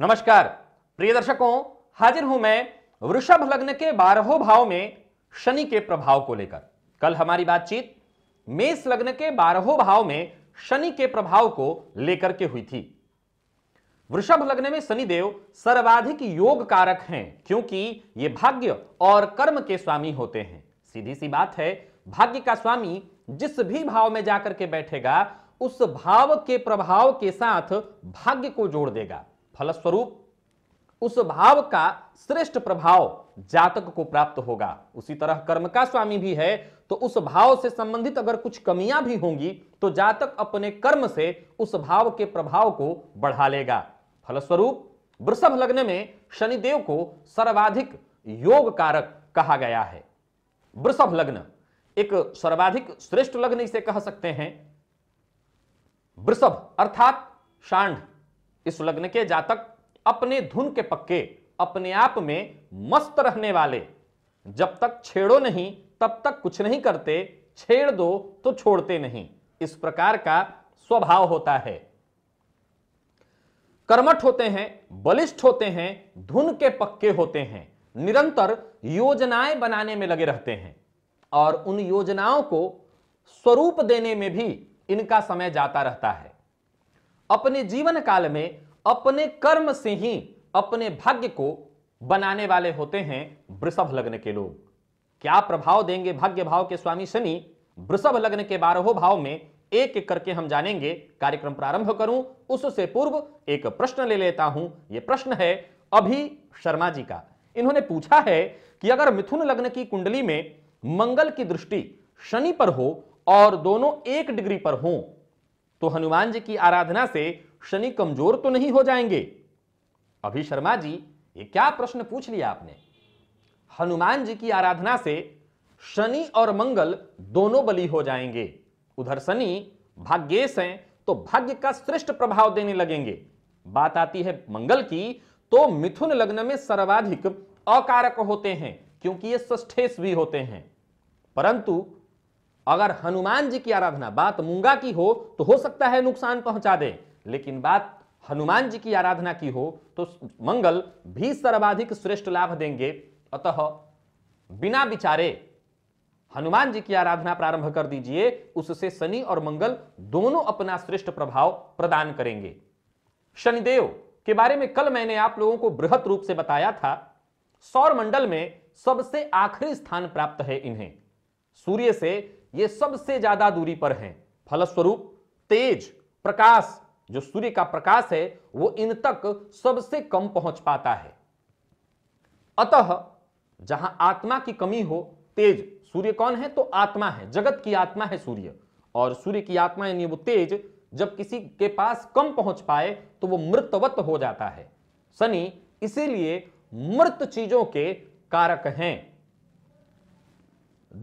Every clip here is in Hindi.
नमस्कार प्रिय दर्शकों हाजिर हूं मैं वृषभ लग्न के बारहों भाव में शनि के प्रभाव को लेकर कल हमारी बातचीत मेष लग्न के बारहों भाव में शनि के प्रभाव को लेकर के हुई थी वृषभ लग्न में शनिदेव सर्वाधिक योग कारक हैं क्योंकि ये भाग्य और कर्म के स्वामी होते हैं सीधी सी बात है भाग्य का स्वामी जिस भी भाव में जाकर के बैठेगा उस भाव के प्रभाव के साथ भाग्य को जोड़ देगा फलस्वरूप उस भाव का श्रेष्ठ प्रभाव जातक को प्राप्त होगा उसी तरह कर्म का स्वामी भी है तो उस भाव से संबंधित अगर कुछ कमियां भी होंगी तो जातक अपने कर्म से उस भाव के प्रभाव को बढ़ा लेगा फलस्वरूप वृषभ लग्न में शनिदेव को सर्वाधिक योग कारक कहा गया है वृषभ लग्न एक सर्वाधिक श्रेष्ठ लग्न इसे कह सकते हैं वृषभ अर्थात शांड इस लग्न के जातक अपने धुन के पक्के अपने आप में मस्त रहने वाले जब तक छेड़ो नहीं तब तक कुछ नहीं करते छेड़ दो तो छोड़ते नहीं इस प्रकार का स्वभाव होता है कर्मठ होते हैं बलिष्ठ होते हैं धुन के पक्के होते हैं निरंतर योजनाएं बनाने में लगे रहते हैं और उन योजनाओं को स्वरूप देने में भी इनका समय जाता रहता है अपने जीवन काल में अपने कर्म से ही अपने भाग्य को बनाने वाले होते हैं वृषभ लग्न के लोग क्या प्रभाव देंगे भाग्य भाव के स्वामी शनि वृषभ लग्न के बारहों भाव में एक एक करके हम जानेंगे कार्यक्रम प्रारंभ करूं उससे पूर्व एक प्रश्न ले लेता हूं यह प्रश्न है अभी शर्मा जी का इन्होंने पूछा है कि अगर मिथुन लग्न की कुंडली में मंगल की दृष्टि शनि पर हो और दोनों एक डिग्री पर हों तो हनुमान जी की आराधना से शनि कमजोर तो नहीं हो जाएंगे अभी शर्मा जी ये क्या प्रश्न पूछ लिया आपने हनुमान जी की आराधना से शनि और मंगल दोनों बली हो जाएंगे उधर शनि भाग्येश हैं तो भाग्य का श्रेष्ठ प्रभाव देने लगेंगे बात आती है मंगल की तो मिथुन लग्न में सर्वाधिक अकारक होते हैं क्योंकि ये भी होते हैं परंतु अगर हनुमान जी की आराधना बात मूंगा की हो तो हो सकता है नुकसान पहुंचा दे लेकिन बात हनुमान जी की आराधना की हो तो मंगल भी सर्वाधिक श्रेष्ठ लाभ देंगे अतः बिना विचारे हनुमान जी की आराधना प्रारंभ कर दीजिए उससे शनि और मंगल दोनों अपना श्रेष्ठ प्रभाव प्रदान करेंगे शनिदेव के बारे में कल मैंने आप लोगों को बृहत रूप से बताया था सौर मंडल में सबसे आखिरी स्थान प्राप्त है इन्हें सूर्य से ये सबसे ज्यादा दूरी पर हैं फलस्वरूप तेज प्रकाश जो सूर्य का प्रकाश है वो इन तक सबसे कम पहुंच पाता है अतः जहां आत्मा की कमी हो तेज सूर्य कौन है तो आत्मा है जगत की आत्मा है सूर्य और सूर्य की आत्मा यानी वो तेज जब किसी के पास कम पहुंच पाए तो वो मृतवत हो जाता है शनि इसीलिए मृत चीजों के कारक हैं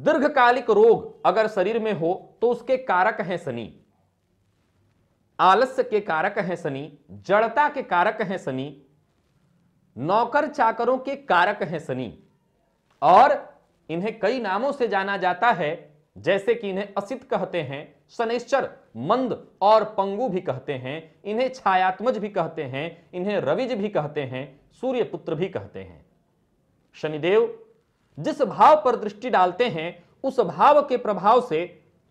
दीर्घकालिक रोग अगर शरीर में हो तो उसके कारक हैं शनि आलस्य के कारक हैं शनि जड़ता के कारक हैं शनि नौकर चाकरों के कारक हैं शनि और इन्हें कई नामों से जाना जाता है जैसे कि इन्हें असित कहते हैं शनिश्चर मंद और पंगु भी कहते हैं इन्हें छायात्मज भी कहते हैं इन्हें रविज भी कहते हैं सूर्यपुत्र भी कहते हैं शनिदेव जिस भाव पर दृष्टि डालते हैं उस भाव के प्रभाव से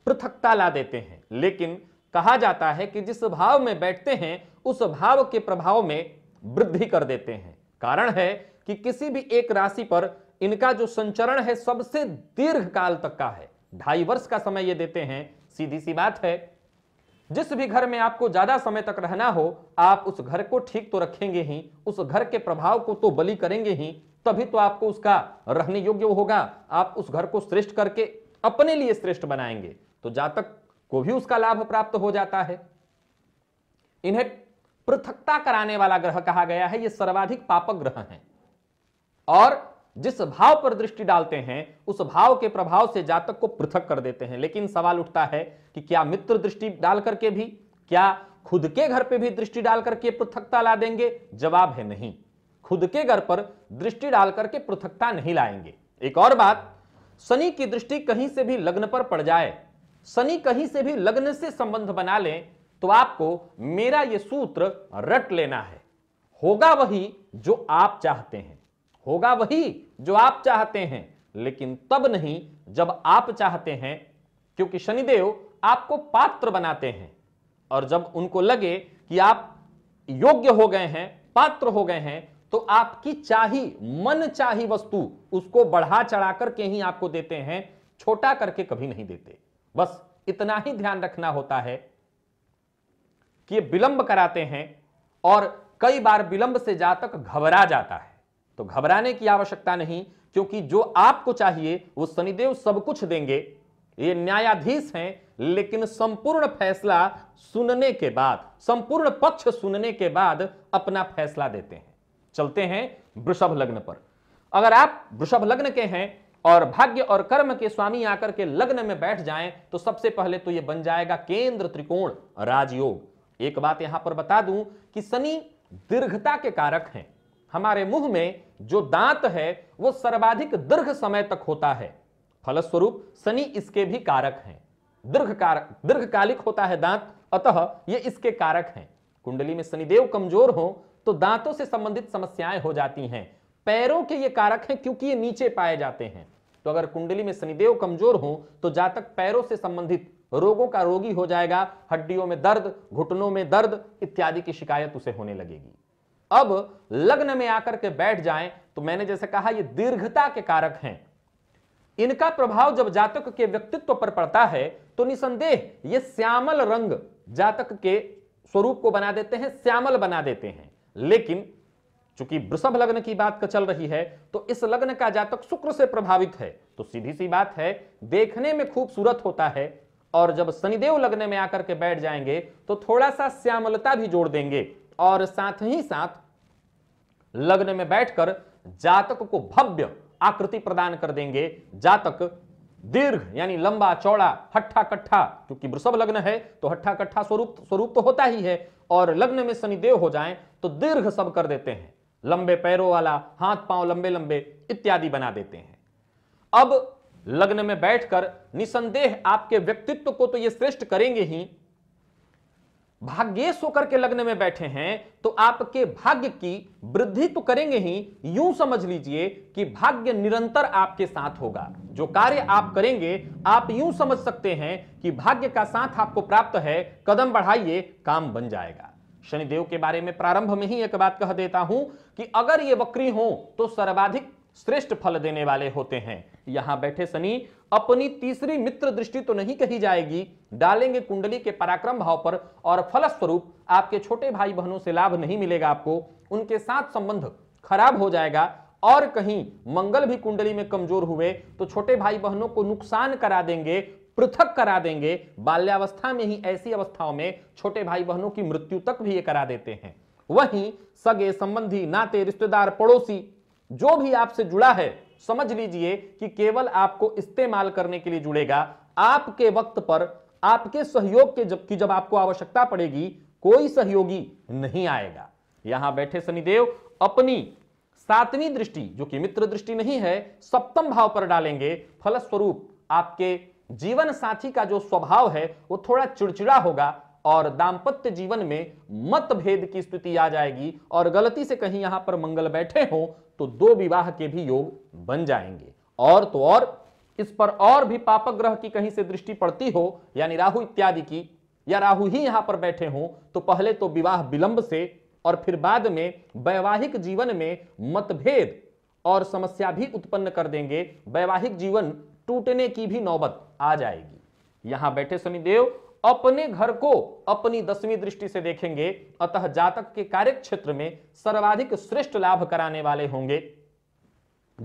पृथकता ला देते हैं लेकिन कहा जाता है कि जिस भाव में बैठते हैं उस भाव के प्रभाव में वृद्धि कर देते हैं कारण है कि किसी भी एक राशि पर इनका जो संचरण है सबसे दीर्घ काल तक का है ढाई वर्ष का समय ये देते हैं सीधी सी बात है जिस भी घर में आपको ज्यादा समय तक रहना हो आप उस घर को ठीक तो रखेंगे ही उस घर के प्रभाव को तो बली करेंगे ही तभी तो आपको उसका रहने योग्य होगा आप उस घर को श्रेष्ठ करके अपने लिए श्रेष्ठ बनाएंगे तो जातक को भी उसका लाभ प्राप्त हो जाता है इन्हें पृथकता कराने वाला ग्रह कहा गया है ये सर्वाधिक पापक ग्रह है और जिस भाव पर दृष्टि डालते हैं उस भाव के प्रभाव से जातक को पृथक कर देते हैं लेकिन सवाल उठता है कि क्या मित्र दृष्टि डाल करके भी क्या खुद के घर पे भी दृष्टि डाल करके पृथकता ला देंगे जवाब है नहीं खुद के घर पर दृष्टि डालकर के पृथकता नहीं लाएंगे एक और बात शनि की दृष्टि कहीं से भी लग्न पर पड़ जाए शनि कहीं से भी लग्न से संबंध बना लें तो आपको मेरा यह सूत्र रट लेना है होगा वही जो आप चाहते हैं होगा वही जो आप चाहते हैं लेकिन तब नहीं जब आप चाहते हैं क्योंकि शनिदेव आपको पात्र बनाते हैं और जब उनको लगे कि आप योग्य हो गए हैं पात्र हो गए हैं तो आपकी चाही मन चाही वस्तु उसको बढ़ा चढ़ा करके ही आपको देते हैं छोटा करके कभी नहीं देते बस इतना ही ध्यान रखना होता है कि ये विलंब कराते हैं और कई बार विलंब से जा तक घबरा जाता है तो घबराने की आवश्यकता नहीं क्योंकि जो आपको चाहिए वो शनिदेव सब कुछ देंगे ये न्यायाधीश हैं लेकिन संपूर्ण फैसला सुनने के बाद संपूर्ण पक्ष सुनने के बाद अपना फैसला देते हैं चलते हैं वृषभ लग्न पर अगर आप वृषभ लग्न के हैं और भाग्य और कर्म के स्वामी आकर के लग्न में बैठ जाएं तो सबसे पहले तो यह बन जाएगा केंद्र त्रिकोण राजयोग एक बात यहां पर बता दूं कि शनि दीर्घता के कारक हैं हमारे मुंह में जो दांत है वो सर्वाधिक दीर्घ समय तक होता है फलस्वरूप शनि इसके भी कारक हैं दीर्घ कारक दीर्घकालिक होता है दांत अतः ये इसके कारक हैं कुंडली में शनिदेव कमजोर हो तो दांतों से संबंधित समस्याएं हो जाती हैं पैरों के ये कारक हैं क्योंकि ये नीचे पाए जाते हैं तो अगर कुंडली में शनिदेव कमजोर हो तो जातक पैरों से संबंधित रोगों का रोगी हो जाएगा हड्डियों में दर्द घुटनों में दर्द इत्यादि की शिकायत उसे होने लगेगी अब लग्न में आकर के बैठ जाए तो मैंने जैसे कहा यह दीर्घता के कारक हैं इनका प्रभाव जब जातक के व्यक्तित्व पर पड़ता है तो निसंदेह ये श्यामल रंग जातक के स्वरूप को बना देते हैं श्यामल बना देते हैं लेकिन चूंकि वृषभ लग्न की बात चल रही है तो इस लग्न का जातक शुक्र से प्रभावित है तो सीधी सी बात है देखने में खूबसूरत होता है और जब शनिदेव लग्न में आकर के बैठ जाएंगे तो थोड़ा सा श्यामलता भी जोड़ देंगे और साथ ही साथ लग्न में बैठकर जातक को भव्य आकृति प्रदान कर देंगे जातक दीर्घ यानी लंबा चौड़ा हट्ठा कट्ठा क्योंकि वृषभ लग्न है तो हट्ठा कट्ठा स्वरूप स्वरूप तो होता ही है और लग्न में शनिदेव हो जाए तो दीर्घ सब कर देते हैं लंबे पैरों वाला हाथ पांव लंबे लंबे इत्यादि बना देते हैं अब लग्न में बैठकर निसंदेह आपके व्यक्तित्व को तो ये श्रेष्ठ करेंगे ही भाग्येश होकर के लग्न में बैठे हैं तो आपके भाग्य की वृद्धि तो करेंगे ही यूं समझ लीजिए कि भाग्य निरंतर आपके साथ होगा जो कार्य आप करेंगे आप यूं समझ सकते हैं कि भाग्य का साथ आपको प्राप्त है कदम बढ़ाइए काम बन जाएगा शनिदेव के बारे में प्रारंभ में ही एक बात कह देता हूं कि अगर ये वक्री हो तो सर्वाधिक श्रेष्ठ फल देने वाले होते हैं यहां बैठे शनि अपनी तीसरी मित्र दृष्टि तो नहीं कही जाएगी डालेंगे कुंडली के पराक्रम भाव पर और फलस्वरूप आपके छोटे भाई बहनों से लाभ नहीं मिलेगा आपको उनके साथ संबंध खराब हो जाएगा और कहीं मंगल भी कुंडली में कमजोर हुए तो छोटे भाई बहनों को नुकसान करा देंगे पृथक करा देंगे बाल्यावस्था में ही ऐसी अवस्थाओं में छोटे भाई बहनों की मृत्यु तक भी ये करा देते हैं वहीं सगे संबंधी नाते रिश्तेदार पड़ोसी जो भी आपसे जुड़ा है समझ लीजिए कि केवल आपको इस्तेमाल करने के लिए जुड़ेगा आपके वक्त पर आपके सहयोग के की जब आपको आवश्यकता पड़ेगी कोई सहयोगी नहीं आएगा यहां बैठे शनिदेव अपनी सातवीं दृष्टि जो कि मित्र दृष्टि नहीं है सप्तम भाव पर डालेंगे फलस्वरूप आपके जीवन साथी का जो स्वभाव है वो थोड़ा चिड़चिड़ा होगा और दाम्पत्य जीवन में मतभेद की स्थिति आ जाएगी और गलती से कहीं यहां पर मंगल बैठे हो तो दो विवाह के भी योग बन जाएंगे और तो और इस पर और भी पापक ग्रह की कहीं से दृष्टि पड़ती हो यानी राहु इत्यादि की या राहु ही यहां पर बैठे हो तो पहले तो विवाह विलंब से और फिर बाद में वैवाहिक जीवन में मतभेद और समस्या भी उत्पन्न कर देंगे वैवाहिक जीवन टूटने की भी नौबत आ जाएगी यहां बैठे शनिदेव अपने घर को अपनी दसवीं दृष्टि से देखेंगे अतः जातक के कार्य क्षेत्र में सर्वाधिक श्रेष्ठ लाभ कराने वाले होंगे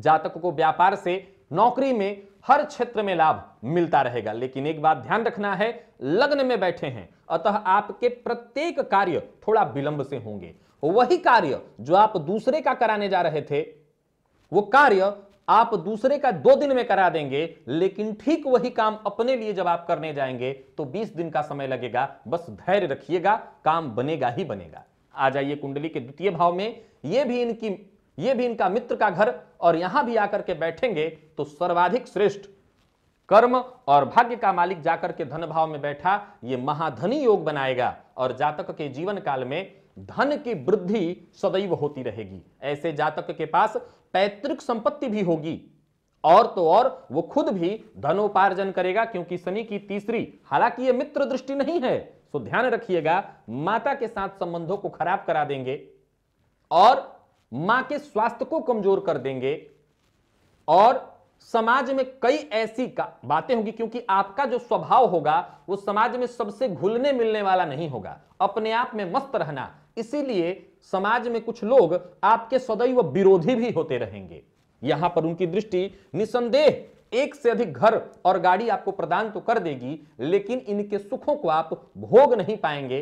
जातक को व्यापार से नौकरी में हर क्षेत्र में लाभ मिलता रहेगा लेकिन एक बात ध्यान रखना है लग्न में बैठे हैं अतः आपके प्रत्येक कार्य थोड़ा विलंब से होंगे वही कार्य जो आप दूसरे का कराने जा रहे थे वो कार्य आप दूसरे का दो दिन में करा देंगे लेकिन ठीक वही काम अपने लिए जब आप करने जाएंगे तो 20 दिन का समय लगेगा बस धैर्य रखिएगा काम बनेगा ही बनेगा आ जाइए कुंडली के द्वितीय भाव में यह भी इनकी ये भी इनका मित्र का घर और यहां भी आकर के बैठेंगे तो सर्वाधिक श्रेष्ठ कर्म और भाग्य का मालिक जाकर के धन भाव में बैठा ये महाधनी योग बनाएगा और जातक के जीवन काल में धन की वृद्धि सदैव होती रहेगी ऐसे जातक के पास पैतृक संपत्ति भी होगी और तो और वो खुद भी धनोपार्जन करेगा क्योंकि शनि की तीसरी हालांकि ये मित्र दृष्टि नहीं है सो ध्यान रखिएगा माता के साथ संबंधों को खराब करा देंगे और मां के स्वास्थ्य को कमजोर कर देंगे और समाज में कई ऐसी बातें होंगी क्योंकि आपका जो स्वभाव होगा वो समाज में सबसे घुलने मिलने वाला नहीं होगा अपने आप में मस्त रहना इसीलिए समाज में कुछ लोग आपके सदैव विरोधी भी होते रहेंगे यहां पर उनकी दृष्टि निसंदेह एक से अधिक घर और गाड़ी आपको प्रदान तो कर देगी लेकिन इनके सुखों को आप भोग नहीं पाएंगे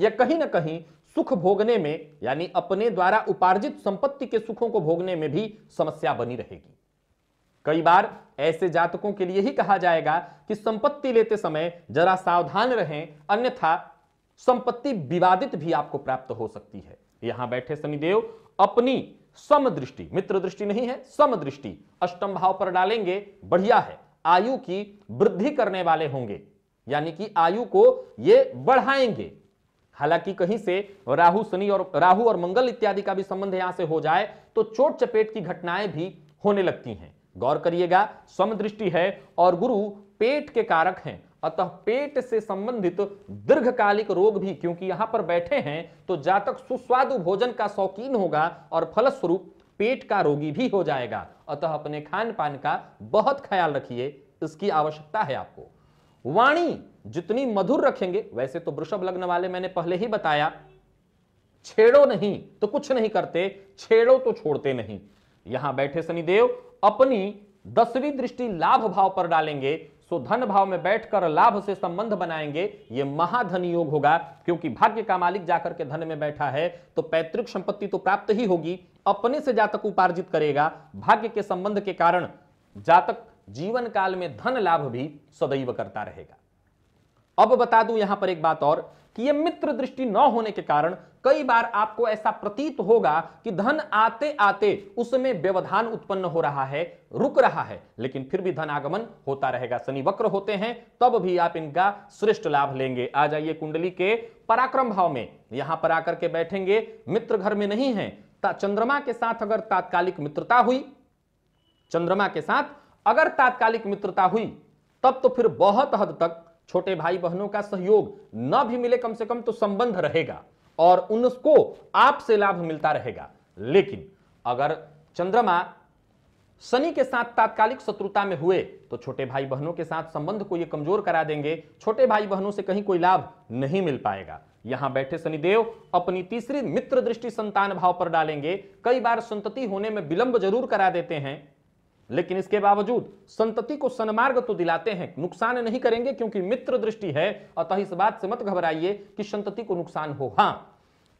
या कहीं ना कहीं सुख भोगने में यानी अपने द्वारा उपार्जित संपत्ति के सुखों को भोगने में भी समस्या बनी रहेगी कई बार ऐसे जातकों के लिए ही कहा जाएगा कि संपत्ति लेते समय जरा सावधान रहें अन्यथा संपत्ति विवादित भी आपको प्राप्त हो सकती है यहां बैठे शनिदेव अपनी समदृष्टि मित्र दृष्टि नहीं है समदृष्टि अष्टम भाव पर डालेंगे बढ़िया है आयु की वृद्धि करने वाले होंगे यानी कि आयु को ये बढ़ाएंगे हालांकि कहीं से राहु शनि और राहु और मंगल इत्यादि का भी संबंध यहां से हो जाए तो चोट चपेट की घटनाएं भी होने लगती हैं गौर करिएगा समदृष्टि है और गुरु पेट के कारक हैं अतः पेट से संबंधित दीर्घकालिक रोग भी क्योंकि यहां पर बैठे हैं तो जातक सुस्वादु भोजन का शौकीन होगा और फलस्वरूप पेट का रोगी भी हो जाएगा अतः अपने खान पान का बहुत ख्याल रखिए इसकी आवश्यकता है आपको वाणी जितनी मधुर रखेंगे वैसे तो वृषभ लग्न वाले मैंने पहले ही बताया छेड़ो नहीं तो कुछ नहीं करते छेड़ो तो छोड़ते नहीं यहां बैठे शनिदेव अपनी दसवीं दृष्टि लाभ भाव पर डालेंगे सो धन भाव में बैठकर लाभ से संबंध बनाएंगे ये महाधन योग होगा क्योंकि भाग्य का मालिक जाकर के धन में बैठा है तो पैतृक संपत्ति तो प्राप्त ही होगी अपने से जातक उपार्जित करेगा भाग्य के संबंध के कारण जातक जीवन काल में धन लाभ भी सदैव करता रहेगा अब बता दूं यहां पर एक बात और कि यह मित्र दृष्टि न होने के कारण कई बार आपको ऐसा प्रतीत होगा कि धन आते आते उसमें व्यवधान उत्पन्न हो रहा है रुक रहा है लेकिन फिर भी धन आगमन होता रहेगा शनि वक्र होते हैं तब भी आप इनका श्रेष्ठ लाभ लेंगे आ जाइए कुंडली के पराक्रम भाव में यहां पर आकर के बैठेंगे मित्र घर में नहीं है चंद्रमा के साथ अगर तात्कालिक मित्रता हुई चंद्रमा के साथ अगर तात्कालिक मित्रता हुई तब तो फिर बहुत हद तक छोटे भाई बहनों का सहयोग न भी मिले कम से कम तो संबंध रहेगा और उनको आपसे लाभ मिलता रहेगा लेकिन अगर चंद्रमा शनि के साथ तात्कालिक शत्रुता में हुए तो छोटे भाई बहनों के साथ संबंध को ये कमजोर करा देंगे छोटे भाई बहनों से कहीं कोई लाभ नहीं मिल पाएगा यहां बैठे शनिदेव अपनी तीसरी मित्र दृष्टि संतान भाव पर डालेंगे कई बार संतति होने में विलंब जरूर करा देते हैं लेकिन इसके बावजूद संतति को सन्मार्ग तो दिलाते हैं नुकसान नहीं करेंगे क्योंकि मित्र दृष्टि है अतः इस बात से मत घबराइए कि संतति को नुकसान हो हाँ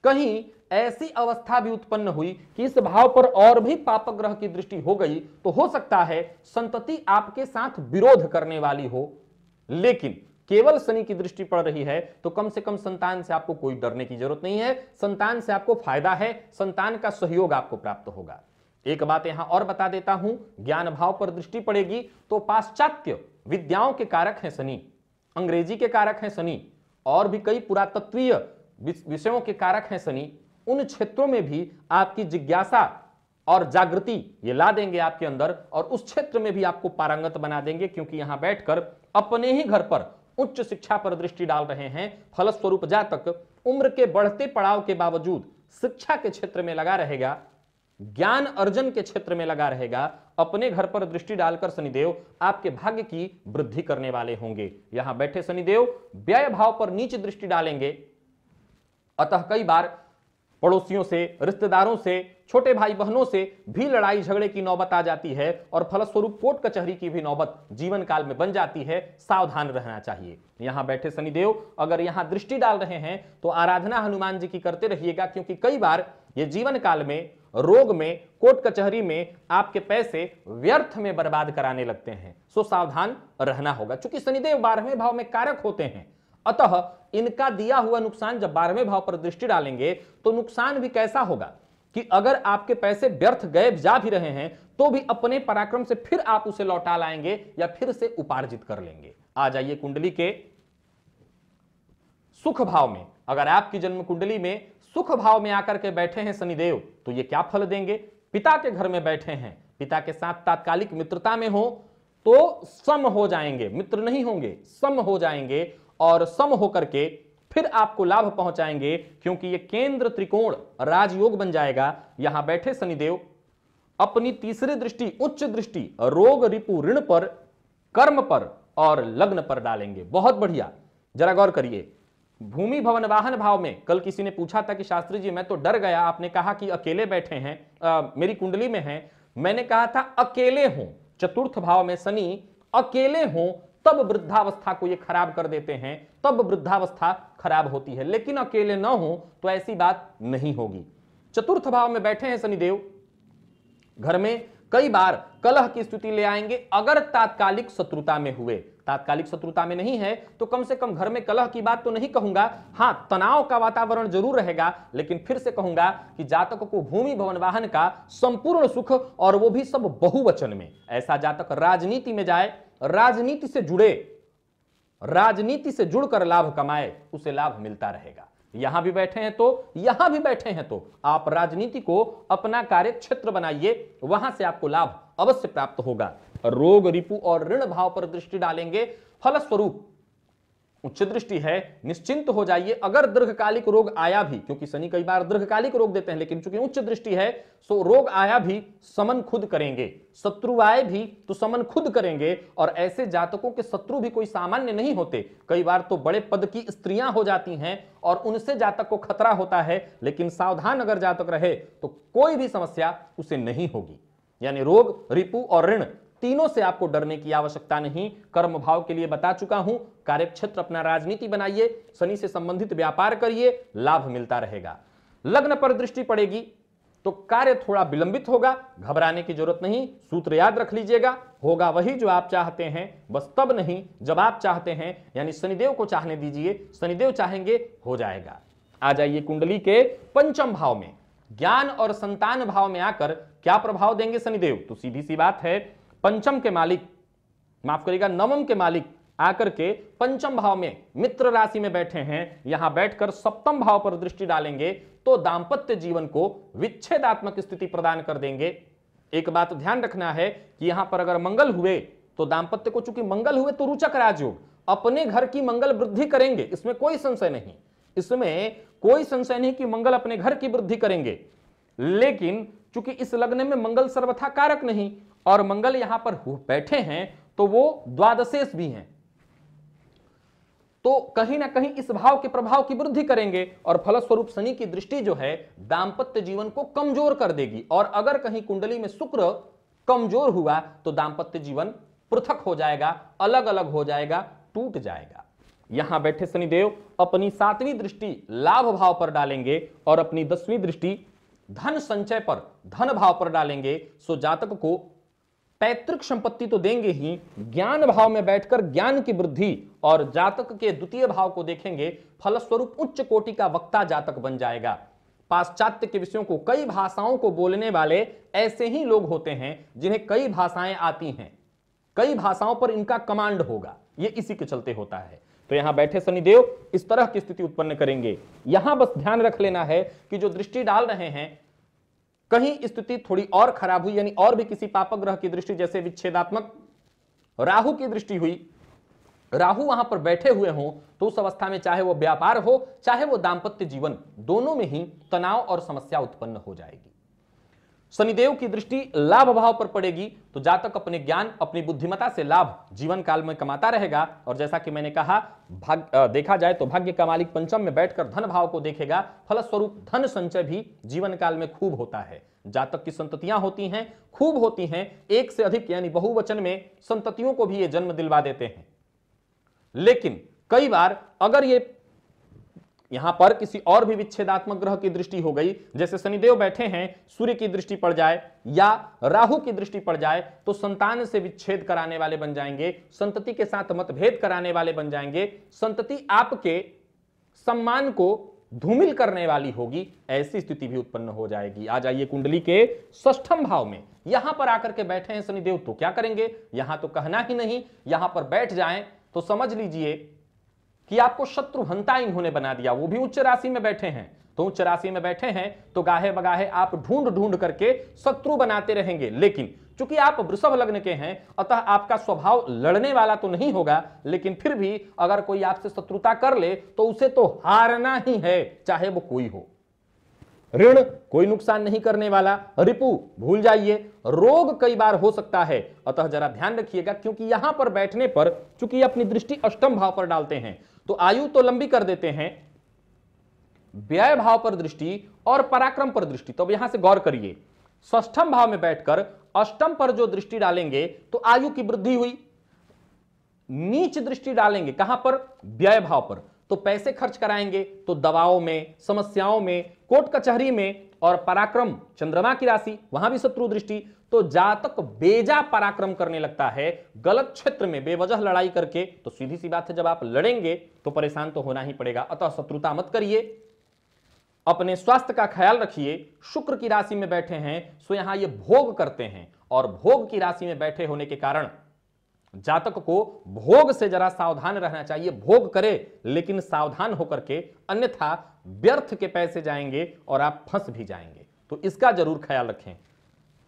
कहीं ऐसी अवस्था भी उत्पन्न हुई कि इस भाव पर और भी पापग्रह की दृष्टि हो गई तो हो सकता है संतति आपके साथ विरोध करने वाली हो लेकिन केवल शनि की दृष्टि पड़ रही है तो कम से कम संतान से आपको कोई डरने की जरूरत नहीं है संतान से आपको फायदा है संतान का सहयोग आपको प्राप्त होगा एक बात यहां और बता देता हूं ज्ञान भाव पर दृष्टि पड़ेगी तो पाश्चात्य विद्याओं के कारक हैं शनि अंग्रेजी के कारक हैं शनि और भी कई पुरातत्वीय विषयों के कारक हैं शनि उन क्षेत्रों में भी आपकी जिज्ञासा और जागृति ये ला देंगे आपके अंदर और उस क्षेत्र में भी आपको पारंगत बना देंगे क्योंकि यहां बैठकर अपने ही घर पर उच्च शिक्षा पर दृष्टि डाल रहे हैं फलस्वरूप जातक उम्र के बढ़ते पड़ाव के बावजूद शिक्षा के क्षेत्र में लगा रहेगा ज्ञान अर्जन के क्षेत्र में लगा रहेगा अपने घर पर दृष्टि डालकर शनिदेव आपके भाग्य की वृद्धि करने वाले होंगे यहां बैठे शनिदेव व्यय भाव पर नीच दृष्टि डालेंगे अतः कई बार पड़ोसियों से रिश्तेदारों से छोटे भाई बहनों से भी लड़ाई झगड़े की नौबत आ जाती है और फलस्वरूप कोर्ट कचहरी की भी नौबत जीवन काल में बन जाती है सावधान रहना चाहिए यहां बैठे शनिदेव अगर यहां दृष्टि डाल रहे हैं तो आराधना हनुमान जी की करते रहिएगा क्योंकि कई बार ये जीवन काल में रोग में कोर्ट कचहरी में आपके पैसे व्यर्थ में बर्बाद कराने लगते हैं सो सावधान रहना होगा चूंकि शनिदेव बारहवें भाव में कारक होते हैं अतः इनका दिया हुआ नुकसान जब बारहवें भाव पर दृष्टि डालेंगे तो नुकसान भी कैसा होगा कि अगर आपके पैसे व्यर्थ गए जा भी रहे हैं तो भी अपने पराक्रम से फिर आप उसे लौटा लाएंगे या फिर से उपार्जित कर लेंगे आ जाइए कुंडली के सुख भाव में अगर आपकी जन्म कुंडली में सुख भाव में आकर के बैठे हैं शनिदेव तो ये क्या फल देंगे पिता के घर में बैठे हैं पिता के साथ तात्कालिक मित्रता में हो तो सम हो जाएंगे मित्र नहीं होंगे सम हो जाएंगे और सम होकर के फिर आपको लाभ पहुंचाएंगे क्योंकि ये केंद्र त्रिकोण राजयोग बन जाएगा यहां बैठे शनिदेव अपनी तीसरी दृष्टि उच्च दृष्टि रोग रिपु ऋण पर कर्म पर और लग्न पर डालेंगे बहुत बढ़िया जरा गौर करिए भूमि भवन वाहन भाव में कल किसी ने पूछा था कि शास्त्री जी मैं तो डर गया आपने कहा कि अकेले बैठे हैं आ, मेरी कुंडली में है मैंने कहा था अकेले हों चतुर्थ भाव में शनि अकेले हो तब वृद्धावस्था को ये खराब कर देते हैं तब वृद्धावस्था खराब होती है लेकिन अकेले ना हो तो ऐसी बात नहीं होगी चतुर्थ भाव में बैठे हैं शनिदेव घर में कई बार कलह की स्थिति ले आएंगे अगर तात्कालिक शत्रुता में हुए तात्कालिक शत्रुता में नहीं है तो कम से कम घर में कलह की बात तो नहीं कहूंगा हाँ तनाव का वातावरण जरूर रहेगा लेकिन फिर से कहूंगा कि जातक को भूमि भवन वाहन का संपूर्ण सुख और वो भी सब बहुवचन में ऐसा जातक राजनीति में जाए राजनीति से जुड़े राजनीति से जुड़कर लाभ कमाए उसे लाभ मिलता रहेगा यहां भी बैठे हैं तो यहां भी बैठे हैं तो आप राजनीति को अपना कार्य क्षेत्र बनाइए वहां से आपको लाभ अवश्य प्राप्त होगा रोग रिपु और ऋण भाव पर दृष्टि डालेंगे फलस्वरूप उच्च दृष्टि है निश्चिंत हो जाइए अगर दीर्घकालिक रोग आया भी क्योंकि शनि कई बार दीर्घकालिक रोग देते हैं लेकिन चूंकि उच्च दृष्टि है सो रोग आया भी समन खुद करेंगे शत्रु आए भी तो समन खुद करेंगे और ऐसे जातकों के शत्रु भी कोई सामान्य नहीं होते कई बार तो बड़े पद की स्त्रियां हो जाती हैं और उनसे जातक को खतरा होता है लेकिन सावधान अगर जातक रहे तो कोई भी समस्या उसे नहीं होगी यानी रोग रिपु और ऋण तीनों से आपको डरने की आवश्यकता नहीं कर्म भाव के लिए बता चुका हूं कार्यक्षेत्र अपना राजनीति बनाइए शनि से संबंधित व्यापार करिए लाभ मिलता रहेगा लग्न पर दृष्टि पड़ेगी तो कार्य थोड़ा विलंबित होगा घबराने की जरूरत नहीं सूत्र याद रख लीजिएगा होगा वही जो आप चाहते हैं बस तब नहीं जब आप चाहते हैं यानी शनिदेव को चाहने दीजिए शनिदेव चाहेंगे हो जाएगा आ जाइए कुंडली के पंचम भाव में ज्ञान और संतान भाव में आकर क्या प्रभाव देंगे शनिदेव तो सीधी सी बात है पंचम के मालिक माफ करिएगा नवम के मालिक आकर के पंचम भाव में मित्र राशि में बैठे हैं यहां बैठकर सप्तम भाव पर दृष्टि डालेंगे तो दाम्पत्य जीवन को विच्छेदात्मक स्थिति प्रदान कर देंगे एक बात ध्यान रखना है कि यहां पर अगर मंगल हुए तो दाम्पत्य को चूंकि मंगल हुए तो रुचक राजयोग अपने घर की मंगल वृद्धि करेंगे इसमें कोई संशय नहीं इसमें कोई संशय नहीं कि मंगल अपने घर की वृद्धि करेंगे लेकिन चूंकि इस लग्न में मंगल सर्वथा कारक नहीं और मंगल यहां पर बैठे हैं तो वो द्वादशेष भी हैं तो कहीं ना कहीं इस भाव के प्रभाव की वृद्धि करेंगे और फलस्वरूप शनि की दृष्टि जो है दाम्पत्य जीवन को कमजोर कर देगी और अगर कहीं कुंडली में शुक्र कमजोर हुआ तो दाम्पत्य जीवन पृथक हो जाएगा अलग अलग हो जाएगा टूट जाएगा यहां बैठे शनिदेव अपनी सातवीं दृष्टि लाभ भाव पर डालेंगे और अपनी दसवीं दृष्टि धन संचय पर धन भाव पर डालेंगे सो जातक को पैतृक संपत्ति तो देंगे ही ज्ञान भाव में बैठकर ज्ञान की वृद्धि और जातक के द्वितीय भाव को देखेंगे फलस्वरूप उच्च कोटि का वक्ता जातक बन जाएगा पाश्चात्य के विषयों को कई भाषाओं को बोलने वाले ऐसे ही लोग होते हैं जिन्हें कई भाषाएं आती हैं कई भाषाओं पर इनका कमांड होगा ये इसी के चलते होता है तो यहां बैठे शनिदेव इस तरह की स्थिति उत्पन्न करेंगे यहां बस ध्यान रख लेना है कि जो दृष्टि डाल रहे हैं कहीं स्थिति थोड़ी और खराब हुई यानी और भी किसी पापक ग्रह की दृष्टि जैसे विच्छेदात्मक राहु की दृष्टि हुई राहु वहां पर बैठे हुए हों तो उस अवस्था में चाहे वो व्यापार हो चाहे वो दाम्पत्य जीवन दोनों में ही तनाव और समस्या उत्पन्न हो जाएगी शनिदेव की दृष्टि लाभ भाव पर पड़ेगी तो जातक अपने ज्ञान अपनी बुद्धिमता से लाभ जीवन काल में कमाता रहेगा और जैसा कि मैंने कहा भाग आ, देखा जाए तो भाग्य का मालिक पंचम में बैठकर धन भाव को देखेगा फलस्वरूप धन संचय भी जीवन काल में खूब होता है जातक की संततियां होती हैं खूब होती हैं एक से अधिक यानी बहुवचन में संततियों को भी ये जन्म दिलवा देते हैं लेकिन कई बार अगर ये यहां पर किसी और भी विच्छेदात्मक ग्रह की दृष्टि हो गई जैसे शनिदेव बैठे हैं सूर्य की दृष्टि पड़ जाए या राहु की दृष्टि पड़ जाए तो संतान से विच्छेद कराने वाले बन जाएंगे संतति के साथ मतभेद कराने वाले बन जाएंगे संतति आपके सम्मान को धूमिल करने वाली होगी ऐसी स्थिति भी उत्पन्न हो जाएगी आ जाइए कुंडली के ष्ठम भाव में यहां पर आकर के बैठे हैं शनिदेव तो क्या करेंगे यहां तो कहना ही नहीं यहां पर बैठ जाए तो समझ लीजिए कि आपको हंता इन्होंने बना दिया वो भी उच्च राशि में बैठे हैं तो उच्च राशि में बैठे हैं तो गाहे बगाहे आप ढूंढ ढूंढ करके शत्रु बनाते रहेंगे लेकिन चूंकि आप वृषभ लग्न के हैं अतः आपका स्वभाव लड़ने वाला तो नहीं होगा लेकिन फिर भी अगर कोई आपसे शत्रुता कर ले तो उसे तो हारना ही है चाहे वो कोई हो ऋण कोई नुकसान नहीं करने वाला रिपु भूल जाइए रोग कई बार हो सकता है अतः जरा ध्यान रखिएगा क्योंकि यहां पर बैठने पर चूंकि अपनी दृष्टि अष्टम भाव पर डालते हैं तो आयु तो लंबी कर देते हैं व्यय भाव पर दृष्टि और पराक्रम पर दृष्टि तो अब यहां से गौर करिए ष्ठम भाव में बैठकर अष्टम पर जो दृष्टि डालेंगे तो आयु की वृद्धि हुई नीच दृष्टि डालेंगे कहां पर व्यय भाव पर तो पैसे खर्च कराएंगे तो दवाओं में समस्याओं में कोर्ट कचहरी में और पराक्रम चंद्रमा की राशि वहां भी शत्रु दृष्टि तो जातक बेजा पराक्रम करने लगता है गलत क्षेत्र में बेवजह लड़ाई करके तो सीधी सी बात है जब आप लड़ेंगे तो परेशान तो होना ही पड़ेगा अतः शत्रुता मत करिए अपने स्वास्थ्य का ख्याल रखिए शुक्र की राशि में बैठे हैं सो यहां ये भोग करते हैं और भोग की राशि में बैठे होने के कारण जातक को भोग से जरा सावधान रहना चाहिए भोग करे लेकिन सावधान होकर के अन्यथा व्यर्थ के पैसे जाएंगे और आप फंस भी जाएंगे तो इसका जरूर ख्याल रखें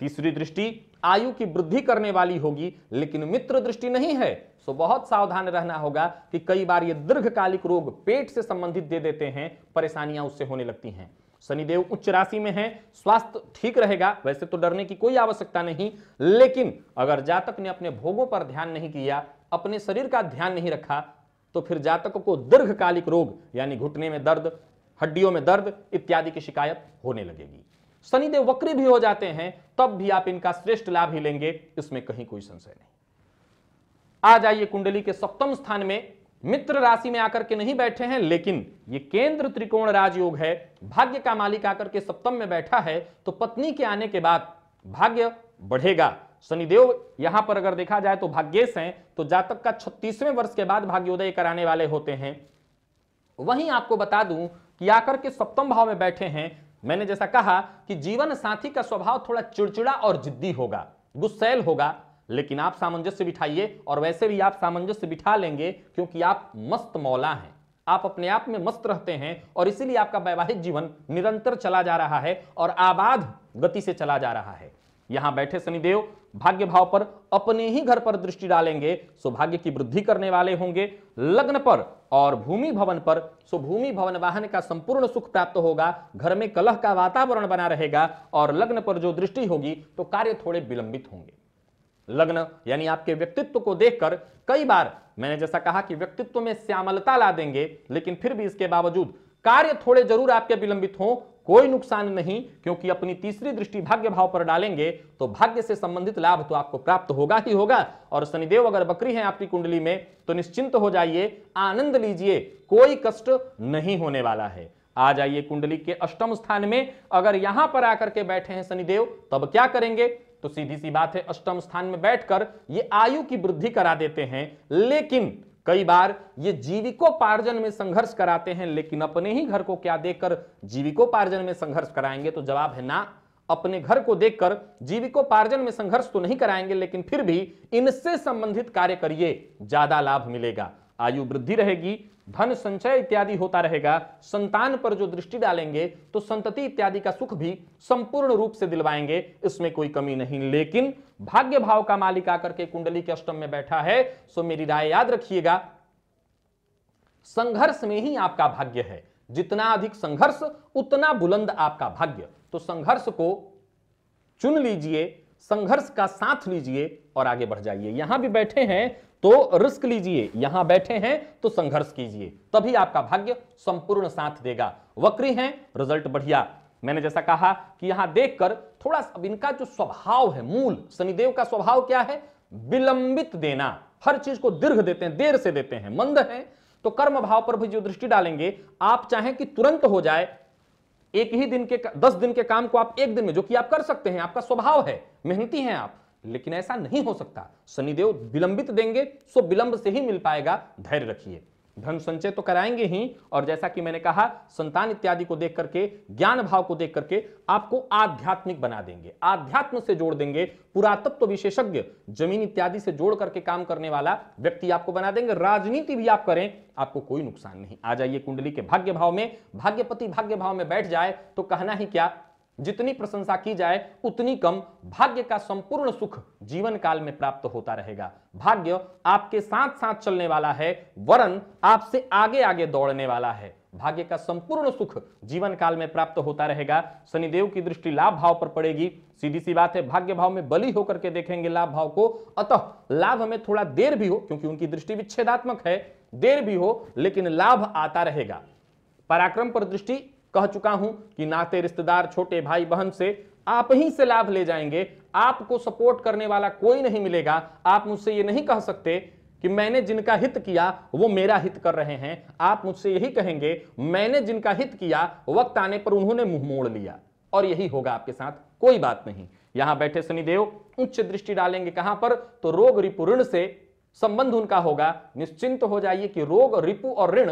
तीसरी दृष्टि आयु की वृद्धि करने वाली होगी लेकिन मित्र दृष्टि नहीं है सो तो बहुत सावधान रहना होगा कि कई बार ये दीर्घकालिक रोग पेट से संबंधित दे देते हैं परेशानियां उससे होने लगती हैं शनिदेव उच्च राशि में है स्वास्थ्य ठीक रहेगा वैसे तो डरने की कोई आवश्यकता नहीं लेकिन अगर जातक ने अपने भोगों पर ध्यान नहीं किया अपने शरीर का ध्यान नहीं रखा तो फिर जातक को दीर्घकालिक रोग यानी घुटने में दर्द हड्डियों में दर्द इत्यादि की शिकायत होने लगेगी शनिदेव वक्री भी हो जाते हैं तब भी आप इनका श्रेष्ठ लाभ ही लेंगे इसमें कहीं कोई संशय नहीं आ जाइए कुंडली के सप्तम स्थान में मित्र राशि में आकर के नहीं बैठे हैं लेकिन ये केंद्र त्रिकोण राजयोग है भाग्य का मालिक आकर के सप्तम में बैठा है तो पत्नी के आने के बाद भाग्य बढ़ेगा शनिदेव यहां पर अगर देखा जाए तो भाग्येश हैं तो जातक का छत्तीसवें वर्ष के बाद भाग्योदय कराने वाले होते हैं वहीं आपको बता दूं कि आकर के सप्तम भाव में बैठे हैं मैंने जैसा कहा कि जीवन साथी का स्वभाव थोड़ा चिड़चिड़ा और जिद्दी होगा गुस्सेल होगा लेकिन आप सामंजस्य बिठाइए और वैसे भी आप सामंजस्य बिठा लेंगे क्योंकि आप मस्त मौला हैं आप अपने आप में मस्त रहते हैं और इसीलिए आपका वैवाहिक जीवन निरंतर चला जा रहा है और आबाद गति से चला जा रहा है यहां बैठे शनिदेव भाग्य भाव पर अपने ही घर पर दृष्टि डालेंगे सौभाग्य की वृद्धि करने वाले होंगे लग्न पर और भूमि भवन पर सो भूमि भवन वाहन का संपूर्ण सुख प्राप्त होगा घर में कलह का वातावरण बना रहेगा और लग्न पर जो दृष्टि होगी तो कार्य थोड़े विलंबित होंगे लग्न यानी आपके व्यक्तित्व को देखकर कई बार मैंने जैसा कहा कि व्यक्तित्व में श्यामलता ला देंगे लेकिन फिर भी इसके बावजूद कार्य थोड़े जरूर आपके विलंबित हों कोई नुकसान नहीं क्योंकि अपनी तीसरी दृष्टि भाग्य भाव पर डालेंगे तो भाग्य से संबंधित लाभ तो आपको प्राप्त होगा ही होगा और शनिदेव अगर बकरी है आपकी कुंडली में तो निश्चिंत हो जाइए आनंद लीजिए कोई कष्ट नहीं होने वाला है आ जाइए कुंडली के अष्टम स्थान में अगर यहां पर आकर के बैठे हैं शनिदेव तब क्या करेंगे तो सीधी सी बात है अष्टम स्थान में बैठकर ये आयु की वृद्धि करा देते हैं लेकिन कई बार ये जीविकोपार्जन में संघर्ष कराते हैं लेकिन अपने ही घर को क्या देखकर जीविकोपार्जन में संघर्ष कराएंगे तो जवाब है ना अपने घर को देखकर जीविकोपार्जन में संघर्ष तो नहीं कराएंगे लेकिन फिर भी इनसे संबंधित कार्य करिए ज्यादा लाभ मिलेगा आयु वृद्धि रहेगी धन संचय इत्यादि होता रहेगा संतान पर जो दृष्टि डालेंगे तो संतति इत्यादि का सुख भी संपूर्ण रूप से दिलवाएंगे इसमें कोई कमी नहीं लेकिन भाग्य भाव का मालिक आकर के कुंडली के अष्टम में बैठा है सो मेरी राय याद रखिएगा संघर्ष में ही आपका भाग्य है जितना अधिक संघर्ष उतना बुलंद आपका भाग्य तो संघर्ष को चुन लीजिए संघर्ष का साथ लीजिए और आगे बढ़ जाइए यहां भी बैठे हैं तो रिस्क लीजिए यहां बैठे हैं तो संघर्ष कीजिए तभी आपका भाग्य संपूर्ण साथ देगा वक्री हैं रिजल्ट बढ़िया मैंने जैसा कहा कि यहां देखकर थोड़ा सा इनका जो स्वभाव है मूल शनिदेव का स्वभाव क्या है विलंबित देना हर चीज को दीर्घ देते हैं देर से देते हैं मंद है तो कर्म भाव पर भी जो दृष्टि डालेंगे आप चाहें कि तुरंत हो जाए एक ही दिन के दस दिन के काम को आप एक दिन में जो कि आप कर सकते हैं आपका स्वभाव है मेहनती हैं आप लेकिन ऐसा नहीं हो सकता शनिदेव विलंबित देंगे सो विलंब से ही मिल पाएगा धैर्य रखिए धन संचय तो कराएंगे ही और जैसा कि मैंने कहा संतान इत्यादि को देख करके ज्ञान भाव को देख करके आपको आध्यात्मिक बना देंगे आध्यात्म से जोड़ देंगे पुरातत्व तो विशेषज्ञ जमीन इत्यादि से जोड़ करके काम करने वाला व्यक्ति आपको बना देंगे राजनीति भी आप करें आपको कोई नुकसान नहीं आ जाइए कुंडली के भाग्य भाव में भाग्यपति भाग्य भाव में बैठ जाए तो कहना ही क्या जितनी प्रशंसा की जाए उतनी कम भाग्य का संपूर्ण सुख जीवन काल में प्राप्त होता रहेगा भाग्य आपके साथ साथ चलने वाला है वरन आपसे आगे आगे दौड़ने वाला है भाग्य का संपूर्ण सुख जीवन काल में प्राप्त होता रहेगा शनिदेव की दृष्टि लाभ भाव पर पड़ेगी सीधी सी बात है भाग्य भाव में बलि होकर के देखेंगे लाभ भाव को अतः लाभ हमें थोड़ा देर भी हो क्योंकि उनकी दृष्टि विच्छेदात्मक है देर भी हो लेकिन लाभ आता रहेगा पराक्रम पर दृष्टि कह चुका हूं कि नाते रिश्तेदार छोटे भाई बहन से आप ही से लाभ ले जाएंगे आपको सपोर्ट करने वाला कोई नहीं मिलेगा आप मुझसे ये नहीं कह सकते कि मैंने जिनका हित किया वो मेरा हित कर रहे हैं आप मुझसे यही कहेंगे मैंने जिनका हित किया वक्त आने पर उन्होंने मुंह मोड़ लिया और यही होगा आपके साथ कोई बात नहीं यहां बैठे शनिदेव उच्च दृष्टि डालेंगे कहां पर तो रोग रिपु ऋण से संबंध उनका होगा निश्चिंत तो हो जाइए कि रोग रिपु और ऋण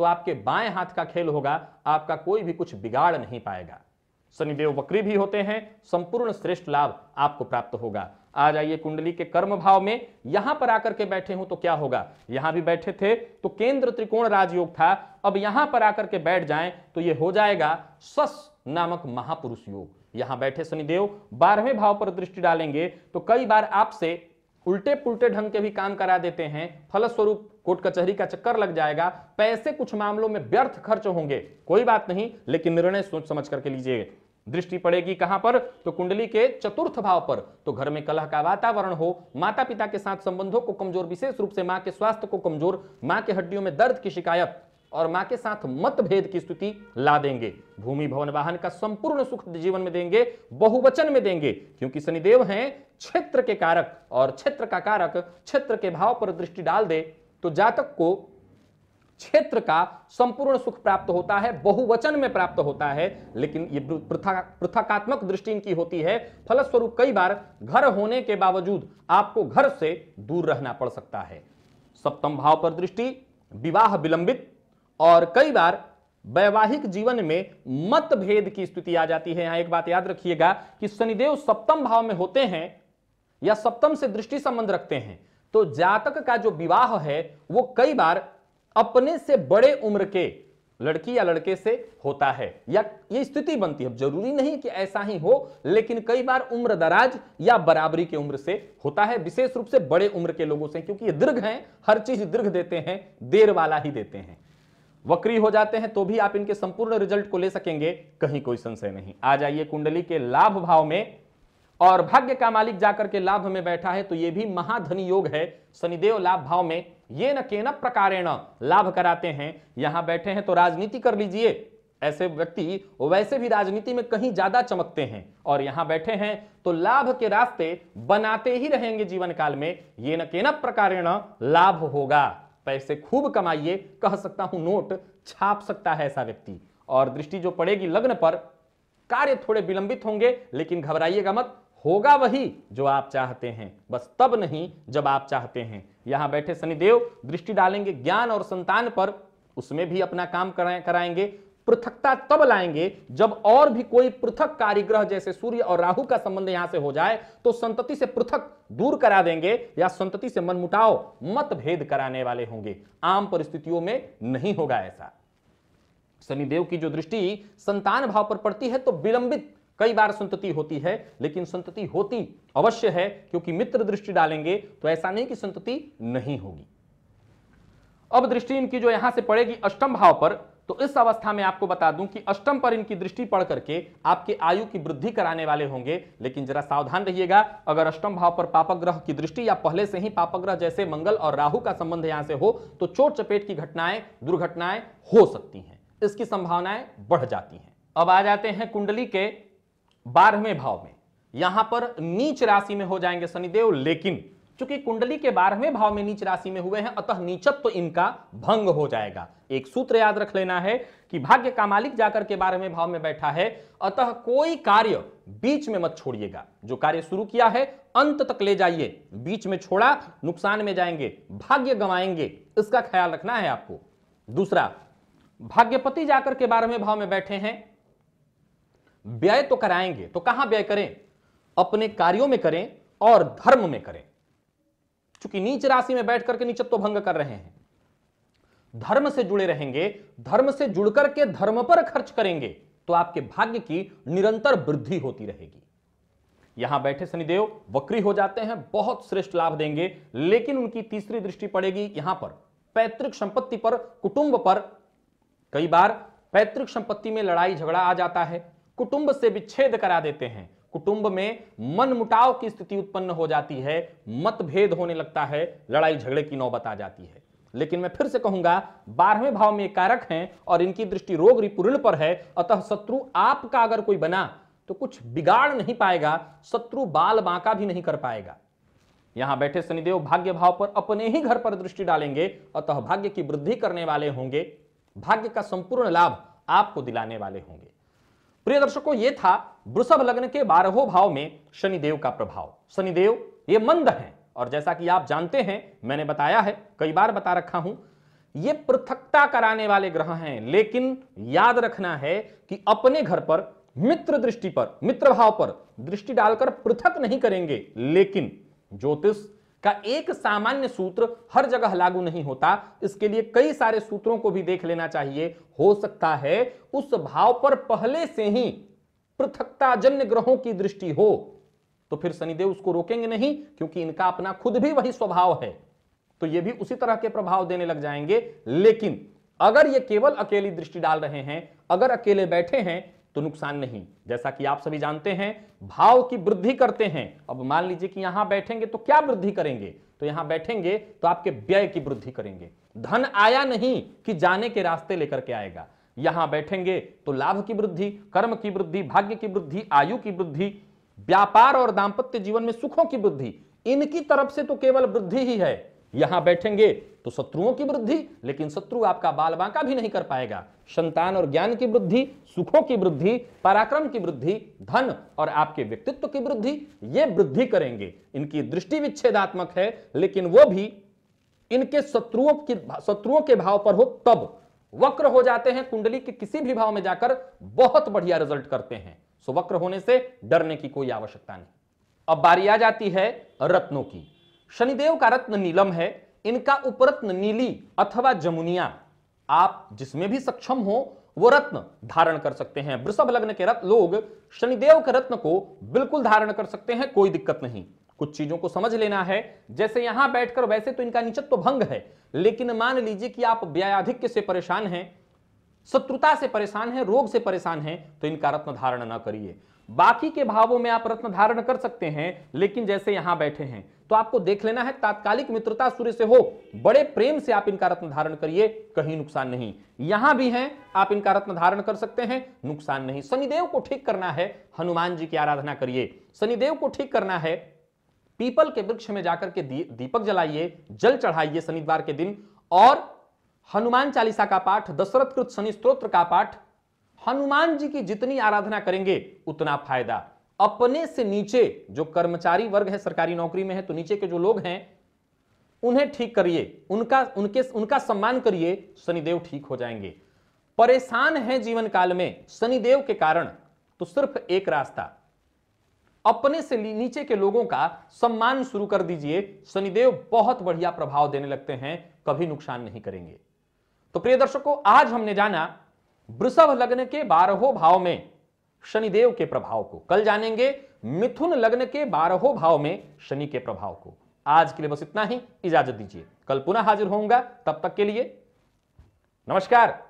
तो आपके बाएं हाथ का खेल होगा आपका कोई भी कुछ बिगाड़ नहीं पाएगा शनिदेव वक्री भी होते हैं संपूर्ण श्रेष्ठ लाभ आपको प्राप्त होगा आ जाइए कुंडली के कर्म भाव में यहां पर आकर के बैठे हूं तो क्या होगा यहां भी बैठे थे तो केंद्र त्रिकोण राजयोग था अब यहां पर आकर के बैठ जाएं तो यह हो जाएगा सस नामक महापुरुष योग यहां बैठे शनिदेव बारहवें भाव पर दृष्टि डालेंगे तो कई बार आपसे उल्टे पुलटे ढंग के भी काम करा देते हैं फलस्वरूप कोर्ट कचहरी का चक्कर लग जाएगा पैसे कुछ मामलों में व्यर्थ खर्च होंगे कोई बात नहीं लेकिन निर्णय सोच समझ करके लीजिए दृष्टि पड़ेगी कहां पर तो कुंडली के चतुर्थ भाव पर तो घर में कलह का वातावरण हो माता पिता के साथ संबंधों को कमजोर विशेष रूप से मां के स्वास्थ्य को कमजोर मां के हड्डियों में दर्द की शिकायत और मां के साथ मतभेद की स्तुति ला देंगे भूमि भवन वाहन का संपूर्ण सुख जीवन में देंगे बहुवचन में देंगे क्योंकि शनिदेव हैं क्षेत्र के कारक और क्षेत्र का कारक क्षेत्र के भाव पर दृष्टि डाल दे तो जातक को क्षेत्र का संपूर्ण सुख प्राप्त होता है बहुवचन में प्राप्त होता है लेकिन ये पृथक पृथकात्मक दृष्टि इनकी होती है फलस्वरूप कई बार घर होने के बावजूद आपको घर से दूर रहना पड़ सकता है सप्तम भाव पर दृष्टि विवाह विलंबित और कई बार वैवाहिक जीवन में मतभेद की स्थिति आ जाती है यहां एक बात याद रखिएगा कि शनिदेव सप्तम भाव में होते हैं या सप्तम से दृष्टि संबंध रखते हैं तो जातक का जो विवाह है वो कई बार अपने से बड़े उम्र के लड़की या लड़के से होता है या ये स्थिति बनती है जरूरी नहीं कि ऐसा ही हो लेकिन कई बार उम्र दराज या बराबरी के उम्र से होता है विशेष रूप से बड़े उम्र के लोगों से क्योंकि ये दीर्घ हैं हर चीज दीर्घ देते हैं देर वाला ही देते हैं वक्री हो जाते हैं तो भी आप इनके संपूर्ण रिजल्ट को ले सकेंगे कहीं कोई संशय नहीं आ जाइए कुंडली के लाभ भाव में और भाग्य का मालिक जाकर के लाभ में बैठा है तो यह भी महाधनी योग है शनिदेव लाभ भाव में ये न के न प्रकारेण लाभ कराते हैं यहां बैठे हैं तो राजनीति कर लीजिए ऐसे व्यक्ति वैसे भी राजनीति में कहीं ज्यादा चमकते हैं और यहां बैठे हैं तो लाभ के रास्ते बनाते ही रहेंगे जीवन काल में ये न के न प्रकारेण लाभ होगा पैसे खूब कमाइए कह सकता हूं नोट छाप सकता है ऐसा व्यक्ति और दृष्टि जो पड़ेगी लग्न पर कार्य थोड़े विलंबित होंगे लेकिन घबराइएगा मत होगा वही जो आप चाहते हैं बस तब नहीं जब आप चाहते हैं यहां बैठे शनिदेव दृष्टि डालेंगे ज्ञान और संतान पर उसमें भी अपना काम कराएंगे पृथकता तब लाएंगे जब और भी कोई पृथक कार्यग्रह जैसे सूर्य और राहु का संबंध यहां से हो जाए तो संतति से पृथक दूर करा देंगे या संतति से मनमुटाव मतभेद कराने वाले होंगे आम परिस्थितियों में नहीं होगा ऐसा शनिदेव की जो दृष्टि संतान भाव पर पड़ती है तो विलंबित कई बार संतति होती है लेकिन संतति होती अवश्य है क्योंकि मित्र दृष्टि डालेंगे तो ऐसा नहीं कि संतति नहीं होगी अब दृष्टि इनकी जो यहां से पड़ेगी अष्टम भाव पर तो इस अवस्था में आपको बता दूं कि अष्टम पर इनकी दृष्टि पड़ करके आपके आयु की वृद्धि कराने वाले होंगे लेकिन जरा सावधान रहिएगा अगर अष्टम भाव पर पापग्रह की दृष्टि या पहले से ही पापग्रह जैसे मंगल और राहु का संबंध यहां से हो तो चोट चपेट की घटनाएं दुर्घटनाएं हो सकती हैं इसकी संभावनाएं बढ़ जाती हैं अब आ जाते हैं कुंडली के बारहवें भाव में यहां पर नीच राशि में हो जाएंगे शनिदेव लेकिन चूंकि कुंडली के बारहवें भाव में नीच राशि में हुए हैं अतः नीचत्व तो इनका भंग हो जाएगा एक सूत्र याद रख लेना है कि भाग्य का मालिक जाकर के बारहवें भाव में बैठा है अतः कोई कार्य बीच में मत छोड़िएगा जो कार्य शुरू किया है अंत तक ले जाइए बीच में छोड़ा नुकसान में जाएंगे भाग्य गंवाएंगे इसका ख्याल रखना है आपको दूसरा भाग्यपति जाकर के बारहवें भाव में बैठे हैं व्यय तो कराएंगे तो कहां व्यय करें अपने कार्यों में करें और धर्म में करें चूंकि नीच राशि में बैठ करके नीचत्व भंग कर रहे हैं धर्म से जुड़े रहेंगे धर्म से जुड़कर के धर्म पर खर्च करेंगे तो आपके भाग्य की निरंतर वृद्धि होती रहेगी यहां बैठे शनिदेव वक्री हो जाते हैं बहुत श्रेष्ठ लाभ देंगे लेकिन उनकी तीसरी दृष्टि पड़ेगी यहां पर पैतृक संपत्ति पर कुटुंब पर कई बार पैतृक संपत्ति में लड़ाई झगड़ा आ जाता है कुटुंब से विच्छेद करा देते हैं कुटुंब में मनमुटाव की स्थिति उत्पन्न हो जाती है मतभेद होने लगता है लड़ाई झगड़े की नौबत आ जाती है लेकिन मैं फिर से कहूंगा बारहवें भाव में कारक हैं और इनकी दृष्टि रोग रिपूर्ण पर है अतः शत्रु आपका अगर कोई बना तो कुछ बिगाड़ नहीं पाएगा शत्रु बाल बांका भी नहीं कर पाएगा यहां बैठे शनिदेव भाग्य भाव पर अपने ही घर पर दृष्टि डालेंगे अतः भाग्य की वृद्धि करने वाले होंगे भाग्य का संपूर्ण लाभ आपको दिलाने वाले होंगे प्रिय दर्शकों ये था वृषभ लग्न के बारहों भाव में शनिदेव का प्रभाव शनिदेव ये मंद हैं और जैसा कि आप जानते हैं मैंने बताया है कई बार बता रखा हूं ये पृथकता कराने वाले ग्रह हैं लेकिन याद रखना है कि अपने घर पर मित्र दृष्टि पर मित्र भाव पर दृष्टि डालकर पृथक नहीं करेंगे लेकिन ज्योतिष का एक सामान्य सूत्र हर जगह लागू नहीं होता इसके लिए कई सारे सूत्रों को भी देख लेना चाहिए हो सकता है उस भाव पर पहले से ही पृथकता जन्य ग्रहों की दृष्टि हो तो फिर शनिदेव उसको रोकेंगे नहीं क्योंकि इनका अपना खुद भी वही स्वभाव है तो ये भी उसी तरह के प्रभाव देने लग जाएंगे लेकिन अगर ये केवल अकेली दृष्टि डाल रहे हैं अगर अकेले बैठे हैं तो नुकसान नहीं जैसा कि आप सभी जानते हैं भाव की वृद्धि करते हैं अब मान लीजिए कि यहां बैठेंगे तो क्या वृद्धि करेंगे तो यहां बैठेंगे तो आपके व्यय की वृद्धि करेंगे धन आया नहीं कि जाने के रास्ते लेकर के आएगा यहां बैठेंगे तो लाभ की वृद्धि कर्म की वृद्धि भाग्य की वृद्धि आयु की वृद्धि व्यापार और दाम्पत्य जीवन में सुखों की वृद्धि इनकी तरफ से तो केवल वृद्धि ही है यहां बैठेंगे तो शत्रुओं की वृद्धि लेकिन शत्रु आपका बाल बांका भी नहीं कर पाएगा संतान और ज्ञान की वृद्धि सुखों की वृद्धि पराक्रम की वृद्धि धन और आपके व्यक्तित्व की वृद्धि ये वृद्धि करेंगे इनकी दृष्टि विच्छेदात्मक है लेकिन वो भी इनके शत्रुओं की शत्रुओं के भाव पर हो तब वक्र हो जाते हैं कुंडली के किसी भी भाव में जाकर बहुत बढ़िया रिजल्ट करते हैं सो वक्र होने से डरने की कोई आवश्यकता नहीं अब बारी आ जाती है रत्नों की शनिदेव का रत्न नीलम है इनका उपरत्न नीली अथवा जमुनिया आप जिसमें भी सक्षम हो वो रत्न धारण कर सकते हैं वृषभ लग्न के रत्न लोग शनिदेव के रत्न को बिल्कुल धारण कर सकते हैं कोई दिक्कत नहीं कुछ चीजों को समझ लेना है जैसे यहां बैठकर वैसे तो इनका नीचत्व तो भंग है लेकिन मान लीजिए कि आप व्याधिक्य से परेशान हैं शत्रुता से परेशान है रोग से परेशान है तो इनका रत्न धारण ना करिए बाकी के भावों में आप रत्न धारण कर सकते हैं लेकिन जैसे यहां बैठे हैं तो आपको देख लेना है तात्कालिक मित्रता सूर्य से हो बड़े प्रेम से आप इनका रत्न धारण करिए कहीं नुकसान नहीं यहां भी हैं आप इनका रत्न धारण कर सकते हैं नुकसान नहीं शनिदेव को ठीक करना है हनुमान जी की आराधना करिए शनिदेव को ठीक करना है पीपल के वृक्ष में जाकर के दीपक जलाइए जल चढ़ाइए शनिवार के दिन और हनुमान चालीसा का पाठ दशरथ कृत शनि स्त्रोत्र का पाठ हनुमान जी की जितनी आराधना करेंगे उतना फायदा अपने से नीचे जो कर्मचारी वर्ग है सरकारी नौकरी में है तो नीचे के जो लोग हैं उन्हें ठीक करिए उनका उनके उनका सम्मान करिए शनिदेव ठीक हो जाएंगे परेशान है जीवन काल में शनिदेव के कारण तो सिर्फ एक रास्ता अपने से नीचे के लोगों का सम्मान शुरू कर दीजिए शनिदेव बहुत बढ़िया प्रभाव देने लगते हैं कभी नुकसान नहीं करेंगे तो प्रिय दर्शकों आज हमने जाना वृषभ लग्न के बारहों भाव में शनिदेव के प्रभाव को कल जानेंगे मिथुन लग्न के बारहों भाव में शनि के प्रभाव को आज के लिए बस इतना ही इजाजत दीजिए कल पुनः हाजिर होऊंगा तब तक के लिए नमस्कार